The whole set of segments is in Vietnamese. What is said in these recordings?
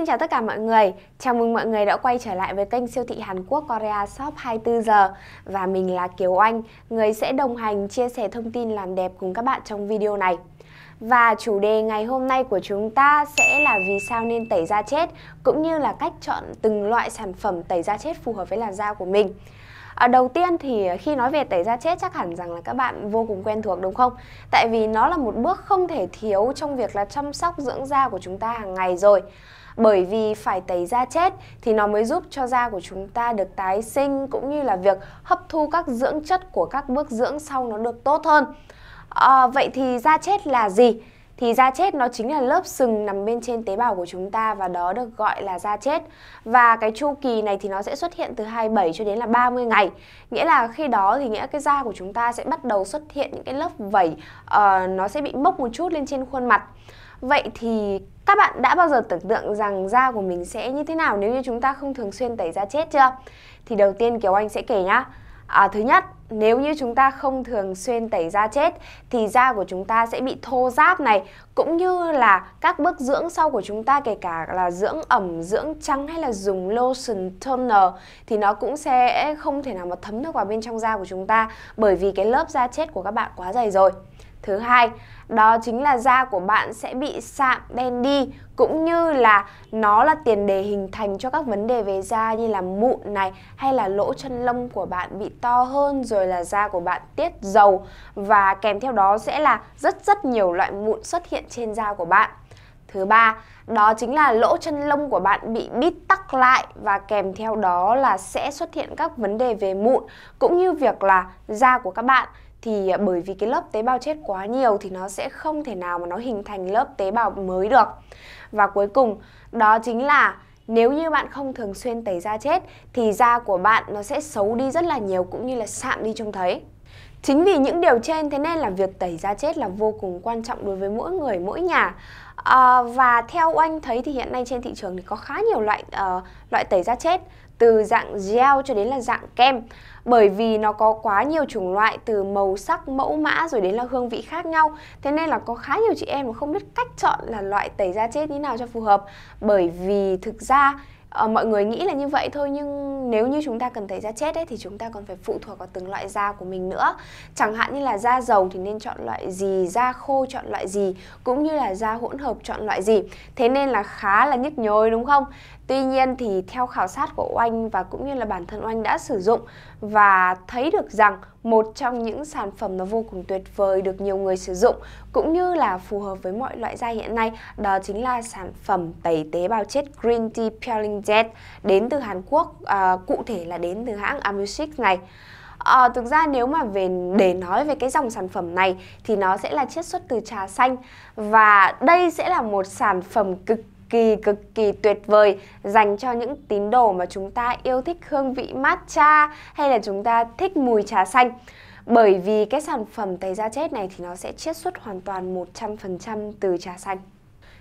xin chào tất cả mọi người. Chào mừng mọi người đã quay trở lại với kênh siêu thị Hàn Quốc Korea Shop 24 giờ và mình là Kiều Anh, người sẽ đồng hành chia sẻ thông tin làm đẹp cùng các bạn trong video này. Và chủ đề ngày hôm nay của chúng ta sẽ là vì sao nên tẩy da chết cũng như là cách chọn từng loại sản phẩm tẩy da chết phù hợp với làn da của mình. À, đầu tiên thì khi nói về tẩy da chết chắc hẳn rằng là các bạn vô cùng quen thuộc đúng không? Tại vì nó là một bước không thể thiếu trong việc là chăm sóc dưỡng da của chúng ta hàng ngày rồi bởi vì phải tẩy da chết thì nó mới giúp cho da của chúng ta được tái sinh cũng như là việc hấp thu các dưỡng chất của các bước dưỡng sau nó được tốt hơn. À, vậy thì da chết là gì? thì da chết nó chính là lớp sừng nằm bên trên tế bào của chúng ta và đó được gọi là da chết. Và cái chu kỳ này thì nó sẽ xuất hiện từ 27 cho đến là 30 ngày. Nghĩa là khi đó thì nghĩa cái da của chúng ta sẽ bắt đầu xuất hiện những cái lớp vẩy uh, nó sẽ bị mốc một chút lên trên khuôn mặt. Vậy thì các bạn đã bao giờ tưởng tượng rằng da của mình sẽ như thế nào nếu như chúng ta không thường xuyên tẩy da chết chưa? Thì đầu tiên Kiều Anh sẽ kể nhá. À, thứ nhất, nếu như chúng ta không thường xuyên tẩy da chết thì da của chúng ta sẽ bị thô ráp này cũng như là các bước dưỡng sau của chúng ta kể cả là dưỡng ẩm, dưỡng trắng hay là dùng lotion toner thì nó cũng sẽ không thể nào mà thấm được vào bên trong da của chúng ta bởi vì cái lớp da chết của các bạn quá dày rồi. Thứ hai, đó chính là da của bạn sẽ bị sạm đen đi cũng như là nó là tiền đề hình thành cho các vấn đề về da như là mụn này hay là lỗ chân lông của bạn bị to hơn rồi là da của bạn tiết dầu và kèm theo đó sẽ là rất rất nhiều loại mụn xuất hiện trên da của bạn. Thứ ba, đó chính là lỗ chân lông của bạn bị bít tắc lại và kèm theo đó là sẽ xuất hiện các vấn đề về mụn cũng như việc là da của các bạn thì à, bởi vì cái lớp tế bào chết quá nhiều thì nó sẽ không thể nào mà nó hình thành lớp tế bào mới được. Và cuối cùng đó chính là nếu như bạn không thường xuyên tẩy da chết thì da của bạn nó sẽ xấu đi rất là nhiều cũng như là sạm đi trông thấy. Chính vì những điều trên thế nên là việc tẩy da chết là vô cùng quan trọng đối với mỗi người mỗi nhà. À, và theo anh thấy thì hiện nay trên thị trường thì có khá nhiều loại uh, loại tẩy da chết từ dạng gel cho đến là dạng kem bởi vì nó có quá nhiều chủng loại từ màu sắc, mẫu mã rồi đến là hương vị khác nhau. Thế nên là có khá nhiều chị em mà không biết cách chọn là loại tẩy da chết như nào cho phù hợp bởi vì thực ra ờ, mọi người nghĩ là như vậy thôi nhưng nếu như chúng ta cần tẩy da chết ấy, thì chúng ta còn phải phụ thuộc vào từng loại da của mình nữa chẳng hạn như là da dầu thì nên chọn loại gì da khô chọn loại gì cũng như là da hỗn hợp chọn loại gì thế nên là khá là nhức nhối đúng không Tuy nhiên thì theo khảo sát của Oanh và cũng như là bản thân Oanh đã sử dụng và thấy được rằng một trong những sản phẩm nó vô cùng tuyệt vời được nhiều người sử dụng cũng như là phù hợp với mọi loại da hiện nay đó chính là sản phẩm tẩy tế bào chết Green Tea Peeling Jet đến từ Hàn Quốc, à, cụ thể là đến từ hãng Amusic này. À, thực ra nếu mà về để nói về cái dòng sản phẩm này thì nó sẽ là chiết xuất từ trà xanh và đây sẽ là một sản phẩm cực kỳ cực kỳ tuyệt vời dành cho những tín đồ mà chúng ta yêu thích hương vị matcha hay là chúng ta thích mùi trà xanh. Bởi vì cái sản phẩm tẩy da chết này thì nó sẽ chiết xuất hoàn toàn 100% từ trà xanh.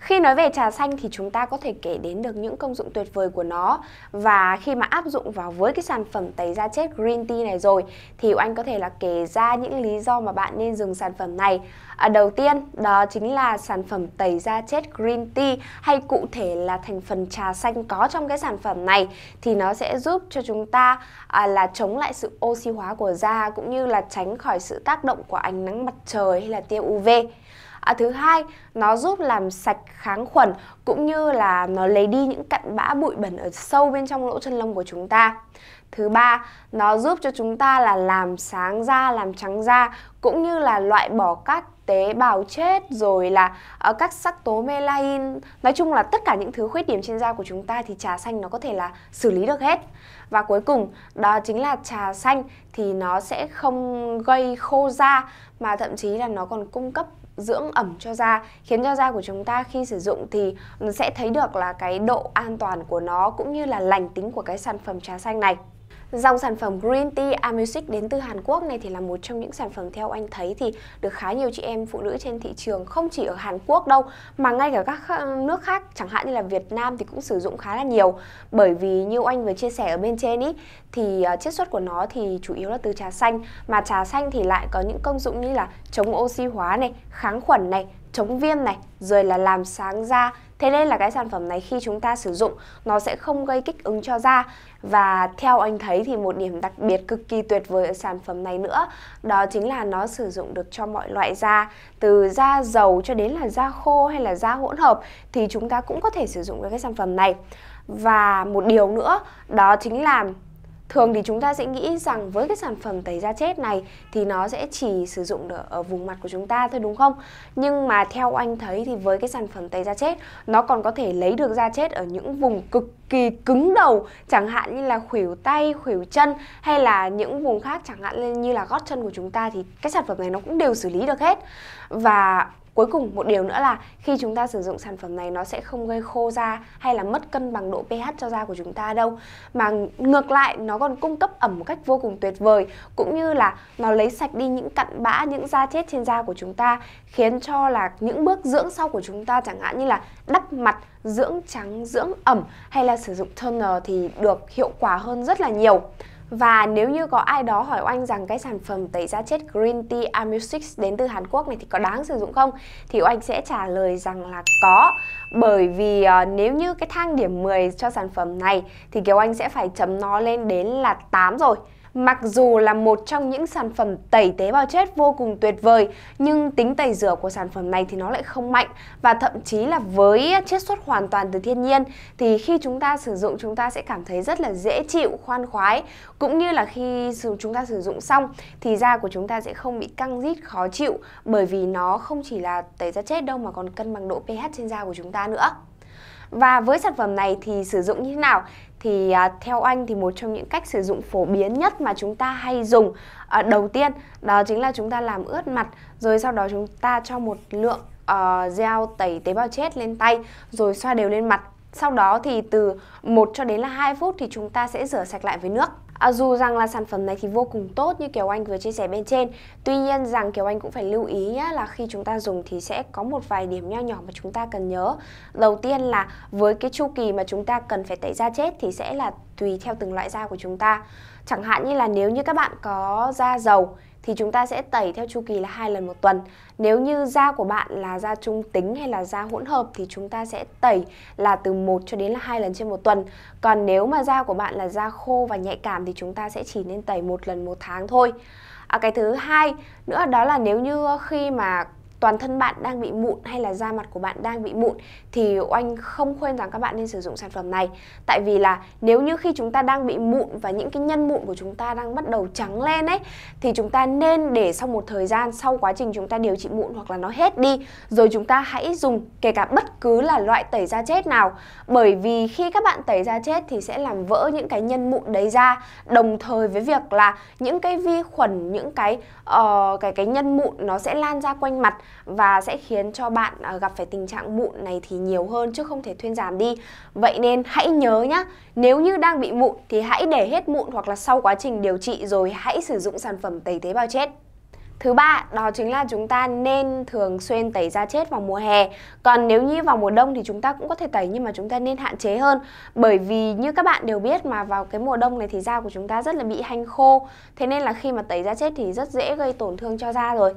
Khi nói về trà xanh thì chúng ta có thể kể đến được những công dụng tuyệt vời của nó và khi mà áp dụng vào với cái sản phẩm tẩy da chết Green Tea này rồi thì anh có thể là kể ra những lý do mà bạn nên dùng sản phẩm này. À, đầu tiên đó chính là sản phẩm tẩy da chết Green Tea hay cụ thể là thành phần trà xanh có trong cái sản phẩm này thì nó sẽ giúp cho chúng ta à, là chống lại sự oxy hóa của da cũng như là tránh khỏi sự tác động của ánh nắng mặt trời hay là tia UV à, thứ hai nó giúp làm sạch kháng khuẩn cũng như là nó lấy đi những cặn bã bụi bẩn ở sâu bên trong lỗ chân lông của chúng ta Thứ ba, nó giúp cho chúng ta là làm sáng da, làm trắng da cũng như là loại bỏ các tế bào chết rồi là uh, các sắc tố melanin. Nói chung là tất cả những thứ khuyết điểm trên da của chúng ta thì trà xanh nó có thể là xử lý được hết và cuối cùng đó chính là trà xanh thì nó sẽ không gây khô da mà thậm chí là nó còn cung cấp dưỡng ẩm cho da khiến cho da của chúng ta khi sử dụng thì sẽ thấy được là cái độ an toàn của nó cũng như là lành tính của cái sản phẩm trà xanh này Dòng sản phẩm Green Tea Amusic đến từ Hàn Quốc này thì là một trong những sản phẩm theo anh thấy thì được khá nhiều chị em phụ nữ trên thị trường không chỉ ở Hàn Quốc đâu mà ngay cả các nước khác chẳng hạn như là Việt Nam thì cũng sử dụng khá là nhiều bởi vì như anh vừa chia sẻ ở bên trên ý thì à, chiết xuất của nó thì chủ yếu là từ trà xanh mà trà xanh thì lại có những công dụng như là chống oxy hóa này, kháng khuẩn này, chống viêm này, rồi là làm sáng da, Thế nên là cái sản phẩm này khi chúng ta sử dụng nó sẽ không gây kích ứng cho da và theo anh thấy thì một điểm đặc biệt cực kỳ tuyệt vời ở sản phẩm này nữa đó chính là nó sử dụng được cho mọi loại da từ da dầu cho đến là da khô hay là da hỗn hợp thì chúng ta cũng có thể sử dụng được cái sản phẩm này. Và một điều nữa đó chính là Thường thì chúng ta sẽ nghĩ rằng với cái sản phẩm tẩy da chết này thì nó sẽ chỉ sử dụng được ở vùng mặt của chúng ta thôi đúng không? Nhưng mà theo anh thấy thì với cái sản phẩm tẩy da chết nó còn có thể lấy được da chết ở những vùng cực kỳ cứng đầu chẳng hạn như là khuỷu tay, khuỷu chân hay là những vùng khác chẳng hạn như là gót chân của chúng ta thì cái sản phẩm này nó cũng đều xử lý được hết. Và cuối cùng một điều nữa là khi chúng ta sử dụng sản phẩm này nó sẽ không gây khô da hay là mất cân bằng độ pH cho da của chúng ta đâu mà ngược lại nó còn cung cấp ẩm một cách vô cùng tuyệt vời cũng như là nó lấy sạch đi những cặn bã những da chết trên da của chúng ta khiến cho là những bước dưỡng sau của chúng ta chẳng hạn như là đắp mặt dưỡng trắng dưỡng ẩm hay là sử dụng toner thì được hiệu quả hơn rất là nhiều và nếu như có ai đó hỏi Oanh rằng cái sản phẩm tẩy da chết Green Tea amusix đến từ Hàn Quốc này thì có đáng sử dụng không? Thì Oanh sẽ trả lời rằng là có bởi vì uh, nếu như cái thang điểm 10 cho sản phẩm này thì kiểu oanh sẽ phải chấm nó lên đến là 8 rồi Mặc dù là một trong những sản phẩm tẩy tế bào chết vô cùng tuyệt vời, nhưng tính tẩy rửa của sản phẩm này thì nó lại không mạnh và thậm chí là với chiết xuất hoàn toàn từ thiên nhiên thì khi chúng ta sử dụng chúng ta sẽ cảm thấy rất là dễ chịu, khoan khoái cũng như là khi chúng ta sử dụng xong thì da của chúng ta sẽ không bị căng rít khó chịu bởi vì nó không chỉ là tẩy da chết đâu mà còn cân bằng độ pH trên da của chúng ta nữa. Và với sản phẩm này thì sử dụng như thế nào thì à, theo anh thì một trong những cách sử dụng phổ biến nhất mà chúng ta hay dùng à, đầu tiên đó chính là chúng ta làm ướt mặt rồi sau đó chúng ta cho một lượng à, gel tẩy tế bào chết lên tay rồi xoa đều lên mặt sau đó thì từ 1 cho đến là 2 phút thì chúng ta sẽ rửa sạch lại với nước À, dù rằng là sản phẩm này thì vô cùng tốt như kiểu Anh vừa chia sẻ bên trên, tuy nhiên rằng kiểu Anh cũng phải lưu ý nhé là khi chúng ta dùng thì sẽ có một vài điểm nho nhỏ mà chúng ta cần nhớ. Đầu tiên là với cái chu kỳ mà chúng ta cần phải tẩy da chết thì sẽ là tùy theo từng loại da của chúng ta. Chẳng hạn như là nếu như các bạn có da dầu thì chúng ta sẽ tẩy theo chu kỳ là hai lần một tuần. Nếu như da của bạn là da trung tính hay là da hỗn hợp thì chúng ta sẽ tẩy là từ 1 cho đến là hai lần trên một tuần. Còn nếu mà da của bạn là da khô và nhạy cảm thì chúng ta sẽ chỉ nên tẩy một lần một tháng thôi. À, cái thứ hai nữa đó là nếu như khi mà toàn thân bạn đang bị mụn hay là da mặt của bạn đang bị mụn thì oanh không khuyên rằng các bạn nên sử dụng sản phẩm này tại vì là nếu như khi chúng ta đang bị mụn và những cái nhân mụn của chúng ta đang bắt đầu trắng lên ấy thì chúng ta nên để sau một thời gian sau quá trình chúng ta điều trị mụn hoặc là nó hết đi rồi chúng ta hãy dùng kể cả bất cứ là loại tẩy da chết nào bởi vì khi các bạn tẩy da chết thì sẽ làm vỡ những cái nhân mụn đấy ra đồng thời với việc là những cái vi khuẩn những cái uh, cái cái nhân mụn nó sẽ lan ra quanh mặt và sẽ khiến cho bạn à, gặp phải tình trạng mụn này thì nhiều hơn chứ không thể thuyên giảm đi. Vậy nên hãy nhớ nhé, nếu như đang bị mụn thì hãy để hết mụn hoặc là sau quá trình điều trị rồi hãy sử dụng sản phẩm tẩy tế bào chết. Thứ ba, đó chính là chúng ta nên thường xuyên tẩy da chết vào mùa hè. Còn nếu như vào mùa đông thì chúng ta cũng có thể tẩy nhưng mà chúng ta nên hạn chế hơn. Bởi vì như các bạn đều biết mà vào cái mùa đông này thì da của chúng ta rất là bị hanh khô. Thế nên là khi mà tẩy da chết thì rất dễ gây tổn thương cho da rồi.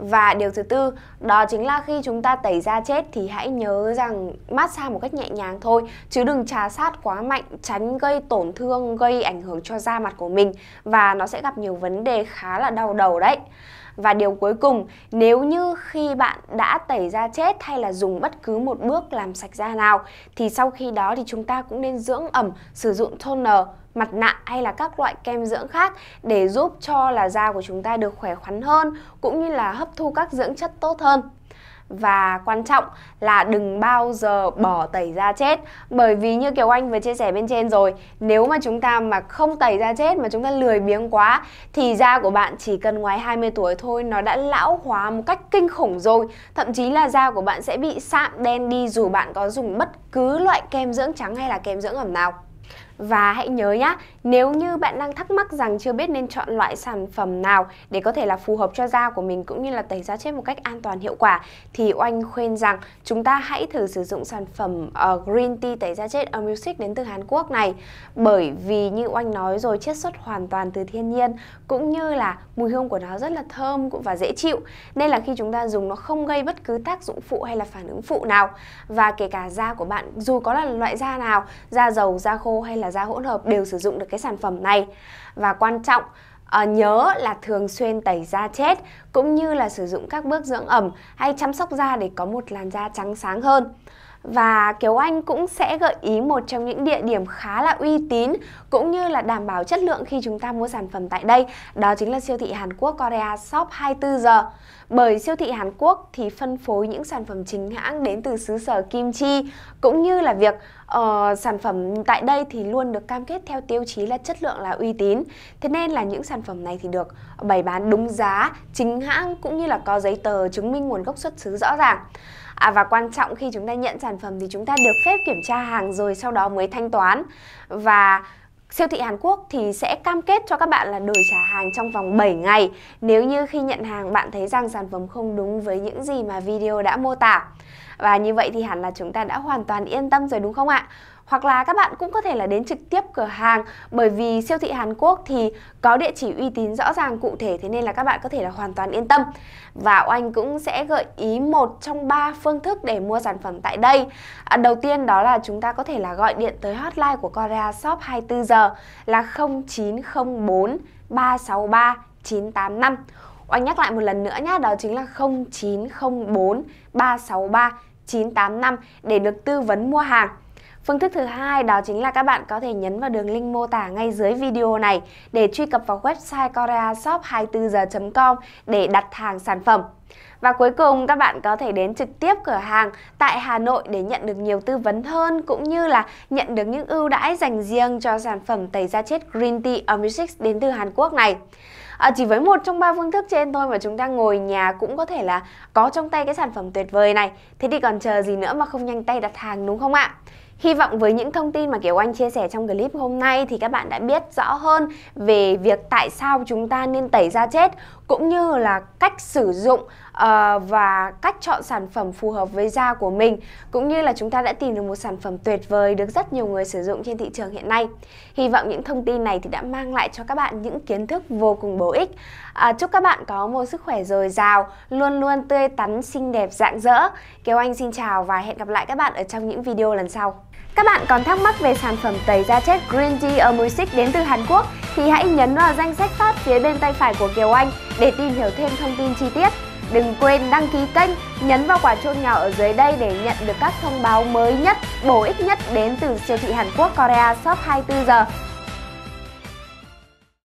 Và điều thứ tư, đó chính là khi chúng ta tẩy da chết thì hãy nhớ rằng massage một cách nhẹ nhàng thôi, chứ đừng trà sát quá mạnh, tránh gây tổn thương, gây ảnh hưởng cho da mặt của mình và nó sẽ gặp nhiều vấn đề khá là đau đầu đấy. Và điều cuối cùng, nếu như khi bạn đã tẩy da chết hay là dùng bất cứ một bước làm sạch da nào thì sau khi đó thì chúng ta cũng nên dưỡng ẩm, sử dụng toner mặt nạ hay là các loại kem dưỡng khác để giúp cho là da của chúng ta được khỏe khoắn hơn cũng như là hấp thu các dưỡng chất tốt hơn. Và quan trọng là đừng bao giờ bỏ tẩy da chết Bởi vì như Kiều Anh vừa chia sẻ bên trên rồi Nếu mà chúng ta mà không tẩy da chết mà chúng ta lười biếng quá Thì da của bạn chỉ cần ngoài 20 tuổi thôi nó đã lão hóa một cách kinh khủng rồi Thậm chí là da của bạn sẽ bị sạm đen đi dù bạn có dùng bất cứ loại kem dưỡng trắng hay là kem dưỡng ẩm nào và hãy nhớ nhé, nếu như bạn đang thắc mắc rằng chưa biết nên chọn loại sản phẩm nào để có thể là phù hợp cho da của mình cũng như là tẩy da chết một cách an toàn hiệu quả thì Oanh khuyên rằng chúng ta hãy thử sử dụng sản phẩm uh, Green Tea tẩy da chết Amusic đến từ Hàn Quốc này bởi vì như Oanh nói rồi chiết xuất hoàn toàn từ thiên nhiên cũng như là mùi hương của nó rất là thơm và dễ chịu nên là khi chúng ta dùng nó không gây bất cứ tác dụng phụ hay là phản ứng phụ nào và kể cả da của bạn dù có là loại da nào da dầu, da khô hay là là da hỗn hợp đều sử dụng được cái sản phẩm này và quan trọng À, nhớ là thường xuyên tẩy da chết cũng như là sử dụng các bước dưỡng ẩm hay chăm sóc da để có một làn da trắng sáng hơn và Kiều Anh cũng sẽ gợi ý một trong những địa điểm khá là uy tín cũng như là đảm bảo chất lượng khi chúng ta mua sản phẩm tại đây, đó chính là siêu thị Hàn Quốc Korea Shop 24 giờ. Bởi siêu thị Hàn Quốc thì phân phối những sản phẩm chính hãng đến từ xứ sở kim chi cũng như là việc uh, sản phẩm tại đây thì luôn được cam kết theo tiêu chí là chất lượng là uy tín. Thế nên là những sản phẩm này thì được bày bán đúng giá, chính hãng cũng như là có giấy tờ chứng minh nguồn gốc xuất xứ rõ ràng à, và quan trọng khi chúng ta nhận sản phẩm thì chúng ta được phép kiểm tra hàng rồi sau đó mới thanh toán và Siêu thị Hàn Quốc thì sẽ cam kết cho các bạn là đổi trả hàng trong vòng 7 ngày nếu như khi nhận hàng bạn thấy rằng sản phẩm không đúng với những gì mà video đã mô tả. Và như vậy thì hẳn là chúng ta đã hoàn toàn yên tâm rồi đúng không ạ? hoặc là các bạn cũng có thể là đến trực tiếp cửa hàng bởi vì siêu thị Hàn Quốc thì có địa chỉ uy tín rõ ràng cụ thể thế nên là các bạn có thể là hoàn toàn yên tâm và Oanh cũng sẽ gợi ý một trong ba phương thức để mua sản phẩm tại đây à, đầu tiên đó là chúng ta có thể là gọi điện tới hotline của Korea Shop 24 giờ là 0904 363 985 Oanh nhắc lại một lần nữa nhé, đó chính là 0904 363 985 để được tư vấn mua hàng. Phương thức thứ hai đó chính là các bạn có thể nhấn vào đường link mô tả ngay dưới video này để truy cập vào website koreashop24giờ.com để đặt hàng sản phẩm. Và cuối cùng các bạn có thể đến trực tiếp cửa hàng tại Hà Nội để nhận được nhiều tư vấn hơn cũng như là nhận được những ưu đãi dành riêng cho sản phẩm tẩy da chết Green Tea Omnisix đến từ Hàn Quốc này. À, chỉ với một trong ba phương thức trên thôi mà chúng ta ngồi nhà cũng có thể là có trong tay cái sản phẩm tuyệt vời này. Thế thì còn chờ gì nữa mà không nhanh tay đặt hàng đúng không ạ? Hy vọng với những thông tin mà Kiều Anh chia sẻ trong clip hôm nay thì các bạn đã biết rõ hơn về việc tại sao chúng ta nên tẩy da chết cũng như là cách sử dụng uh, và cách chọn sản phẩm phù hợp với da của mình cũng như là chúng ta đã tìm được một sản phẩm tuyệt vời được rất nhiều người sử dụng trên thị trường hiện nay. Hy vọng những thông tin này thì đã mang lại cho các bạn những kiến thức vô cùng bổ ích. À, chúc các bạn có một sức khỏe dồi dào, luôn luôn tươi tắn, xinh đẹp, rạng rỡ. Kiều Anh xin chào và hẹn gặp lại các bạn ở trong những video lần sau. Các bạn còn thắc mắc về sản phẩm tẩy da chết Green Tea xích đến từ Hàn Quốc thì hãy nhấn vào danh sách phát phía bên tay phải của Kiều Anh để tìm hiểu thêm thông tin chi tiết. Đừng quên đăng ký kênh, nhấn vào quả chuông nhỏ ở dưới đây để nhận được các thông báo mới nhất, bổ ích nhất đến từ siêu thị Hàn Quốc Korea Shop 24 giờ.